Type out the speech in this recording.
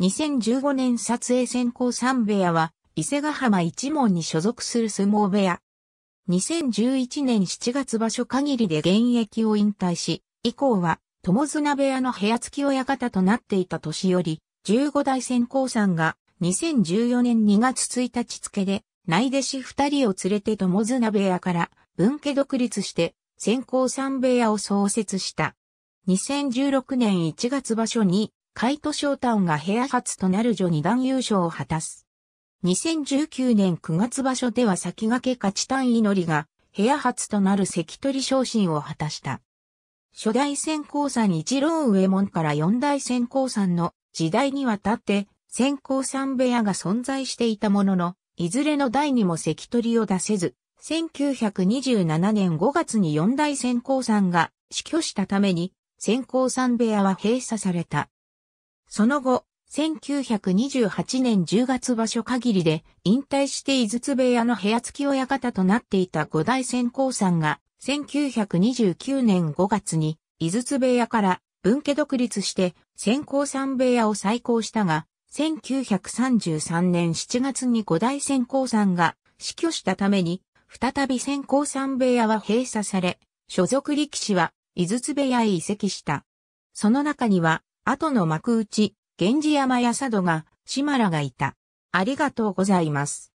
2015年撮影先行3部屋は、伊勢ヶ浜一門に所属する相撲部屋。2011年7月場所限りで現役を引退し、以降は、友綱部屋の部屋付き親方となっていた年より、15代先行さんが、2014年2月1日付で、内弟子二人を連れて友綱部屋から、分家独立して、先行三部屋を創設した。2016年1月場所に、カイト・ショータウンが部屋初となる女二段優勝を果たす。2019年9月場所では先駆け勝ち単位祈りが、部屋初となる関取昇進を果たした。初代先行さん一郎上門から四代先行さんの時代にわたって先行さん部屋が存在していたものの、いずれの代にも関取を出せず、1927年5月に四代先行さんが死去したために、先行さん部屋は閉鎖された。その後、1928年10月場所限りで引退して井筒部屋の部屋付き親方となっていた五代先行さんが1929年5月に井筒部屋から分家独立して先行さん部屋を再興したが1933年7月に五代先行さんが死去したために再び先行さん部屋は閉鎖され所属力士は井筒部屋へ移籍した。その中には後の幕内、源氏山や佐渡が、島らがいた。ありがとうございます。